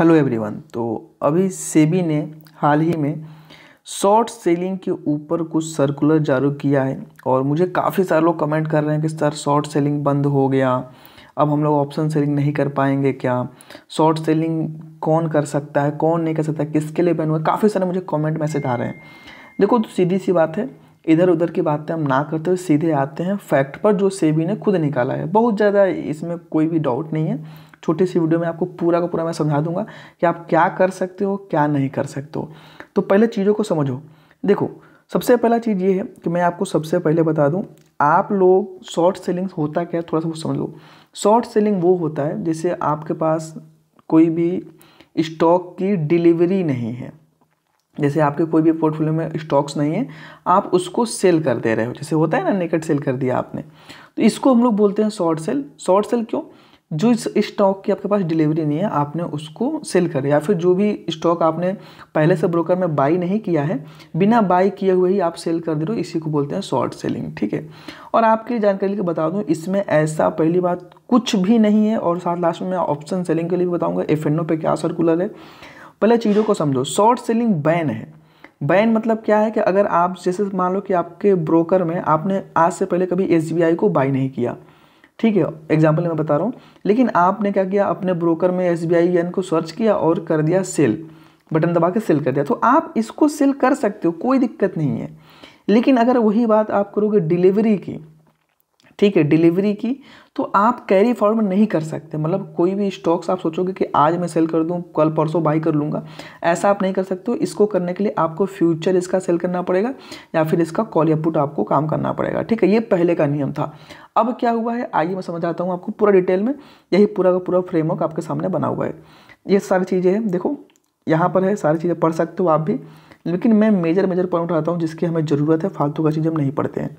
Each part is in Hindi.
हेलो एवरीवन तो अभी सेबी ने हाल ही में शॉर्ट सेलिंग के ऊपर कुछ सर्कुलर जारी किया है और मुझे काफ़ी सारे लोग कमेंट कर रहे हैं कि सर शॉर्ट सेलिंग बंद हो गया अब हम लोग ऑप्शन सेलिंग नहीं कर पाएंगे क्या शॉर्ट सेलिंग कौन कर सकता है कौन नहीं कर सकता किसके लिए बैन हुआ काफ़ी सारे मुझे कमेंट मैसेज आ रहे हैं देखो तो सीधी सी बात है इधर उधर की बातें हम ना करते हुए सीधे आते हैं फैक्ट पर जो सेबी ने खुद निकाला है बहुत ज़्यादा इसमें कोई भी डाउट नहीं है छोटी सी वीडियो में आपको पूरा का पूरा मैं समझा दूंगा कि आप क्या कर सकते हो क्या नहीं कर सकते हो तो पहले चीज़ों को समझो देखो सबसे पहला चीज़ ये है कि मैं आपको सबसे पहले बता दूं आप लोग शॉर्ट सेलिंग होता क्या है थोड़ा सा वो समझ लो शॉर्ट सेलिंग वो होता है जैसे आपके पास कोई भी स्टॉक की डिलीवरी नहीं है जैसे आपके कोई भी पोर्टफोलियो में स्टॉक्स नहीं है आप उसको सेल कर दे रहे हो जैसे होता है ना नेकट सेल कर दिया आपने तो इसको हम लोग बोलते हैं शॉर्ट सेल शॉर्ट सेल क्यों जो इस स्टॉक की आपके पास डिलीवरी नहीं है आपने उसको सेल कर या फिर जो भी स्टॉक आपने पहले से ब्रोकर में बाई नहीं किया है बिना बाई किए हुए ही आप सेल कर दे रहे हो इसी को बोलते हैं शॉर्ट सेलिंग ठीक है और आपके जानकारी के बता दूँ इसमें ऐसा पहली बात कुछ भी नहीं है और साथ लास्ट में ऑप्शन सेलिंग के लिए भी बताऊँगा एफ एन पे क्या सर्कुलर है पहले चीज़ों को समझो शॉर्ट सेलिंग बैन है बैन मतलब क्या है कि अगर आप जैसे मान लो कि आपके ब्रोकर में आपने आज से पहले कभी एस को बाई नहीं किया ठीक है एग्जाम्पल मैं बता रहा हूँ लेकिन आपने क्या किया अपने ब्रोकर में एस बी को सर्च किया और कर दिया सेल बटन दबा के सेल कर दिया तो आप इसको सेल कर सकते हो कोई दिक्कत नहीं है लेकिन अगर वही बात आप करोगे डिलीवरी की ठीक है डिलीवरी की तो आप कैरी फॉरवर्ड नहीं कर सकते मतलब कोई भी स्टॉक्स आप सोचोगे कि आज मैं सेल कर दूं कल परसों बाई कर लूँगा ऐसा आप नहीं कर सकते हो इसको करने के लिए आपको फ्यूचर इसका सेल करना पड़ेगा या फिर इसका कॉल या पुट आपको काम करना पड़ेगा ठीक है ये पहले का नियम था अब क्या हुआ है आइए मैं समझाता हूँ आपको पूरा डिटेल में यही पूरा का पूरा फ्रेमवर्क आपके सामने बना हुआ है ये सारी चीज़ें हैं देखो यहाँ पर है सारी चीज़ें पढ़ सकते हो आप भी लेकिन मैं मेजर मेजर पॉइंट उठाता हूँ जिसकी हमें ज़रूरत है फालतू का चीज़ हम नहीं पढ़ते हैं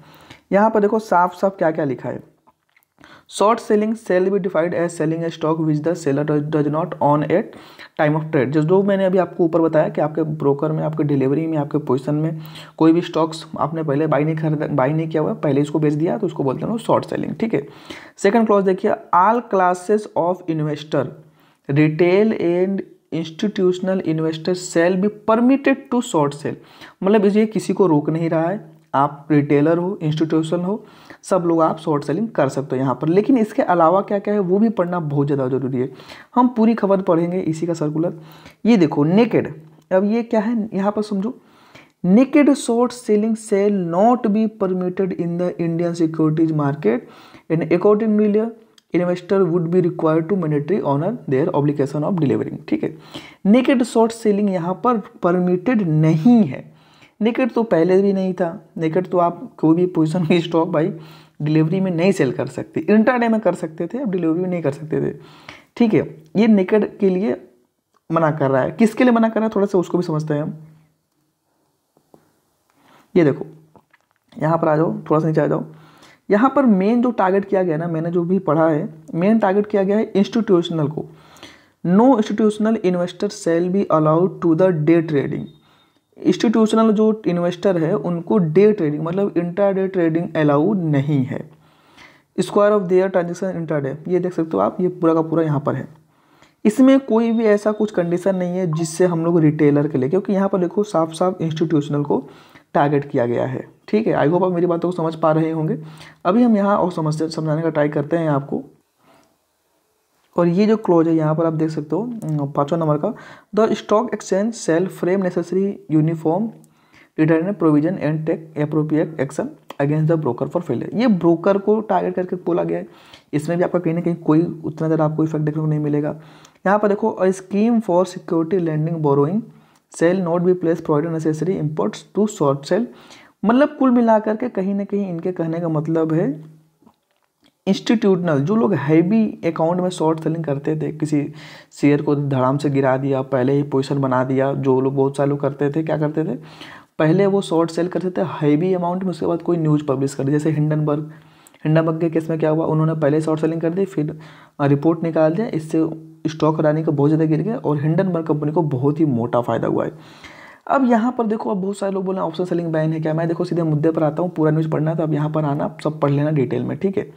यहाँ पर देखो साफ साफ क्या क्या लिखा है short selling shall be defined as selling a stock which the seller does not own at time of trade just जो मैंने अभी आपको ऊपर बताया कि आपके ब्रोकर में आपके डिलीवरी में आपके पोजिशन में कोई भी स्टॉक्स आपने पहले बाई नहीं खरीदा बाई नहीं किया हुआ पहले इसको बेच दिया तो उसको बोलते हैं शॉर्ट सेलिंग ठीक है सेकंड क्लॉज देखिए all classes of investor retail and institutional investor shall भी परमिटेड टू शॉर्ट सेल मतलब ये किसी को रोक नहीं रहा है आप रिटेलर हो इंस्टीट्यूशन हो सब लोग आप शॉर्ट सेलिंग कर सकते हो यहाँ पर लेकिन इसके अलावा क्या क्या है वो भी पढ़ना बहुत ज़्यादा ज़रूरी है हम पूरी खबर पढ़ेंगे इसी का सर्कुलर ये देखो नेकेड अब ये क्या है यहाँ पर समझो naked short selling shall not be permitted in the Indian securities market and according investor would be required to mandatory honour their obligation of delivering ठीक है नेकेड शॉर्ट सेलिंग यहाँ पर परमिटेड नहीं है निकट तो पहले भी नहीं था निकट तो आप कोई भी पोजीशन में स्टॉक भाई डिलीवरी में नहीं सेल कर सकते इंटरडे में कर सकते थे अब डिलीवरी में नहीं कर सकते थे ठीक है ये निकट के लिए मना कर रहा है किसके लिए मना कर रहा है थोड़ा सा उसको भी समझते हैं हम ये देखो यहाँ पर आ जाओ थोड़ा सा नीचे आ जाओ यहाँ पर मेन जो टारगेट किया गया ना मैंने जो भी पढ़ा है मेन टारगेट किया गया है इंस्टीट्यूशनल को no institutional investor shall be allowed to the day trading institutional जो इन्वेस्टर है उनको डे ट्रेडिंग मतलब इंटर डे ट्रेडिंग अलाउड नहीं है square off their transaction intraday ये देख सकते हो आप ये पूरा का पूरा यहाँ पर है इसमें कोई भी ऐसा कुछ कंडीशन नहीं है जिससे हम लोग रिटेलर के लिए क्योंकि यहाँ पर देखो साफ साफ इंस्टीट्यूशनल को टारगेट किया गया है ठीक है आई होप आप मेरी बातों को समझ पा रहे होंगे अभी हम यहाँ और समझते समझाने का ट्राई करते हैं आपको और ये जो क्लोज है यहाँ पर आप देख सकते हो पाँचवा नंबर का the stock exchange shall frame necessary uniform return provision and take appropriate action against the broker for failure ये ब्रोकर को टारगेट करके बोला गया है इसमें भी आपका कहीं ना कहीं कोई उतना ज़्यादा आपको इफेक्ट देखने को नहीं मिलेगा यहाँ पर देखो a scheme for security lending borrowing shall not be place provide necessary imports to short sell मतलब कुल मिलाकर के कहीं ना कहीं इनके कहने का मतलब है इंस्टीट्यूशनल जो लोग हैवी अकाउंट में शॉर्ट सेलिंग करते थे किसी शेयर को धड़ाम से गिरा दिया पहले ही पोजिशन बना दिया जो लोग बहुत सारे लोग करते थे क्या करते थे पहले वो शॉर्ट सेल करते थे हैवी अमाउंट में उसके बाद कोई न्यूज़ पब्लिश कर दी जैसे हिंडनबर्ग हिंडनबर्ग के केस में क्या हुआ उन्होंने पहले शॉर्ट सेलिंग कर दी फिर रिपोर्ट निकाल दिया इससे स्टॉक रानी का बहुत ज़्यादा गिर गया और हिंडनबर्ग कंपनी को बहुत ही मोटा फ़ायदा हुआ है अब यहाँ पर देखो अब बहुत सारे लोग बोले ऑप्शन सेलिंग बैन है क्या मैं देखो सीधे मुद्दे पर आता हूँ पूरा न्यूज़ पढ़ना तो अब यहाँ पर आना सब पढ़ लेना डिटेल में ठीक है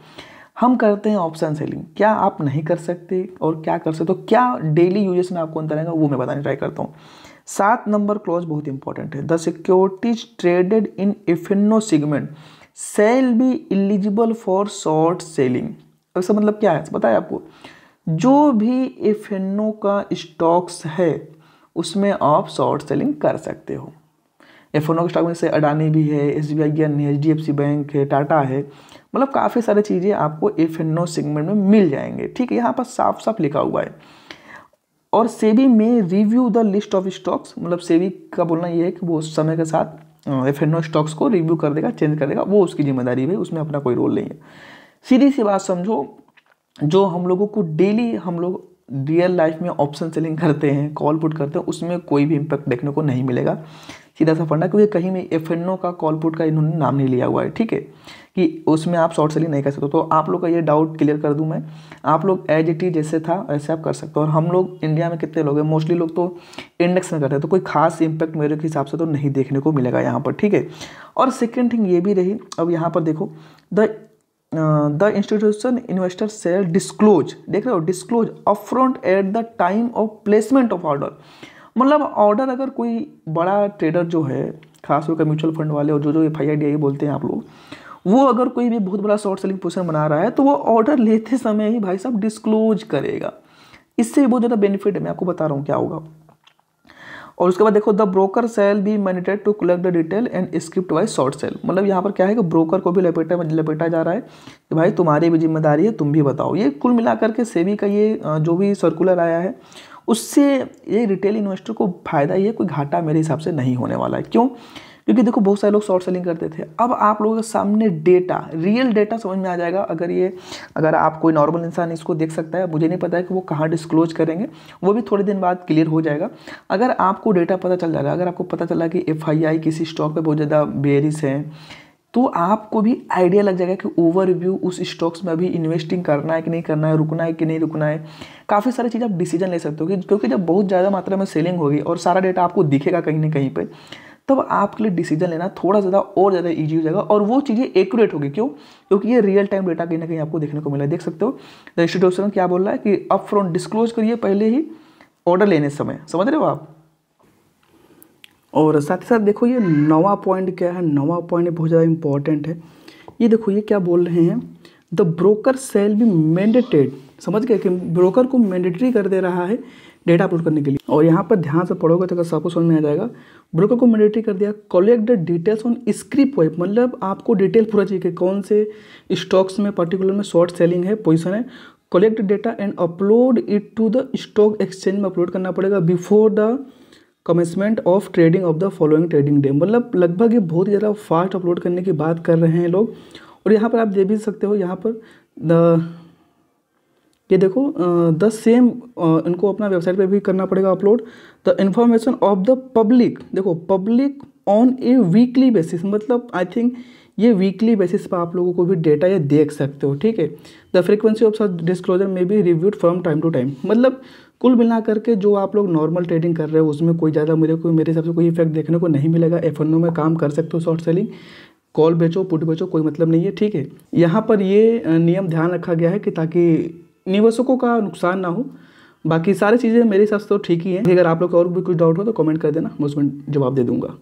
हम करते हैं ऑप्शन सेलिंग क्या आप नहीं कर सकते और क्या कर सकते हो तो क्या डेली यूजेस में आपको अंतर आएगा वो मैं बताने ट्राई करता हूँ सात नंबर क्लॉज बहुत इंपॉर्टेंट है the securities traded in F and O segment shall be eligible for short selling इसका मतलब क्या है बताया आपको जो भी इफिनो का स्टॉक्स है उसमें आप शॉर्ट सेलिंग कर सकते हो एफ के स्टॉक में जैसे अडानी भी है एस बी आई एन है एच बैंक है टाटा है मतलब काफ़ी सारी चीज़ें आपको एफ सेगमेंट में मिल जाएंगे ठीक है यहाँ पर साफ साफ लिखा हुआ है और सेबी में review the list of stocks मतलब सेबी का बोलना ये है कि वो समय के साथ एफ स्टॉक्स को रिव्यू कर देगा चेंज कर देगा वो उसकी जिम्मेदारी है उसमें अपना कोई रोल नहीं है सीधी सी बात समझो जो हम लोगों को डेली हम लोग रियल लाइफ में ऑप्शन सेलिंग करते हैं कॉल पुट करते हैं उसमें कोई भी इम्पैक्ट देखने को नहीं मिलेगा सीधा सा फंडा क्योंकि कहीं में एफ का कॉलपुट का इन्होंने नाम नहीं लिया हुआ है ठीक है कि उसमें आप शॉर्ट सेलिंग नहीं कर सकते तो आप लोग का ये डाउट क्लियर कर दूं मैं आप लोग एज इट इज जैसे था वैसे आप कर सकते हो और हम लोग इंडिया में कितने लोग हैं मोस्टली लोग तो इंडेक्स में करते हैं तो कोई खास इम्पैक्ट मेरे हिसाब से तो नहीं देखने को मिलेगा यहाँ पर ठीक है और सेकेंड थिंग ये भी रही अब यहाँ पर देखो the the institution investor shall disclose देख रहे हो disclose up front at the time of placement of order मतलब ऑर्डर अगर कोई बड़ा ट्रेडर जो है खास होकर म्यूचुअल फंड वाले और जो जो एफ आई e बोलते हैं आप लोग वो अगर कोई भी बहुत बड़ा शॉर्ट सेलिंग पोजिशन बना रहा है तो वो ऑर्डर लेते समय ही भाई साहब डिस्क्लोज करेगा इससे भी बहुत ज़्यादा बेनिफिट है मैं आपको बता रहा हूँ क्या होगा और उसके बाद देखो the broker shall be mandated to collect the detail and script wise short sell मतलब यहाँ पर क्या है कि ब्रोकर को भी लपेटा लपेटा जा रहा है कि भाई तुम्हारी भी जिम्मेदारी है तुम भी बताओ ये कुल मिलाकर के सेबी का ये जो भी सर्कुलर आया है उससे ये रिटेल इन्वेस्टर को फ़ायदा ये कोई घाटा मेरे हिसाब से नहीं होने वाला है क्यों क्योंकि देखो बहुत सारे लोग शॉर्ट सेलिंग करते थे अब आप लोगों के सामने डेटा रियल डेटा समझ में आ जाएगा अगर ये अगर आप कोई नॉर्मल इंसान इसको देख सकता है मुझे नहीं पता है कि वो कहाँ डिस्क्लोज करेंगे वो भी थोड़े दिन बाद क्लियर हो जाएगा अगर आपको डेटा पता चल जाएगा अगर आपको पता चला कि एफ किसी स्टॉक पर बहुत ज़्यादा बेरिस हैं तो आपको भी आइडिया लग जाएगा कि ओवरव्यू उस स्टॉक्स में अभी इन्वेस्टिंग करना है कि नहीं करना है रुकना है कि नहीं रुकना है काफ़ी सारी चीज़ आप डिसीजन ले सकते हो क्योंकि जब बहुत ज़्यादा मात्रा में सेलिंग होगी और सारा डेटा आपको दिखेगा कहीं ना कहीं पर तब आपके लिए डिसीजन लेना थोड़ा ज़्यादा और ज़्यादा ईजी हो जाएगा और वो चीज़ें एक्यूरेट होगी क्यों क्योंकि ये रियल टाइम डेटा कहीं ना कहीं आपको देखने को मिला देख सकते हो द इंस्टीट्यूशन क्या बोल रहा है कि अप फ्रॉन्ट डिस्क्लोज करिए पहले ही ऑर्डर लेने समय समझ रहे हो आप और साथ ही साथ देखो ये नवा पॉइंट क्या है नवा पॉइंट बहुत ज़्यादा इंपॉर्टेंट है ये देखो ये क्या बोल रहे हैं the broker shall be mandated समझ गए कि ब्रोकर को मैंडेटरी कर दे रहा है डेटा अपलोड करने के लिए और यहाँ पर ध्यान से पढ़ोगे तो सब कुछ समझ में आ जाएगा ब्रोकर को मैंडेटरी कर दिया collect the details on script wise मतलब आपको डिटेल पूरा चाहिए कि कौन से स्टॉक्स में पर्टिकुलर में शॉर्ट सेलिंग है पोजिशन है collect data and upload it to the stock exchange में अपलोड करना पड़ेगा before the commencement of trading of the following trading day मतलब लगभग ये बहुत ज़्यादा फास्ट अपलोड करने की बात कर रहे हैं लोग और यहाँ पर आप दे भी सकते हो यहाँ पर द ये देखो द सेम इनको अपना वेबसाइट पे भी करना पड़ेगा upload the information of the public देखो public on a weekly basis मतलब आई थिंक ये वीकली बेसिस पर आप लोगों को भी डेटा ये देख सकते हो ठीक है the frequency of such disclosure may be reviewed from time to time मतलब कुल मिला करके जो आप लोग नॉर्मल ट्रेडिंग कर रहे हो उसमें कोई ज़्यादा मेरे को मेरे हिसाब से कोई इफेक्ट देखने को नहीं मिलेगा एफ में काम कर सकते हो शॉर्ट सेलिंग कॉल बेचो पुट बेचो कोई मतलब नहीं है ठीक है यहाँ पर ये नियम ध्यान रखा गया है कि ताकि निवेशकों का नुकसान ना हो बाकी सारी चीज़ें मेरे हिसाब से तो ठीक ही हैं अगर आप लोग और भी कुछ डाउट हो तो कमेंट कर देना मैं उसमें जवाब दे दूँगा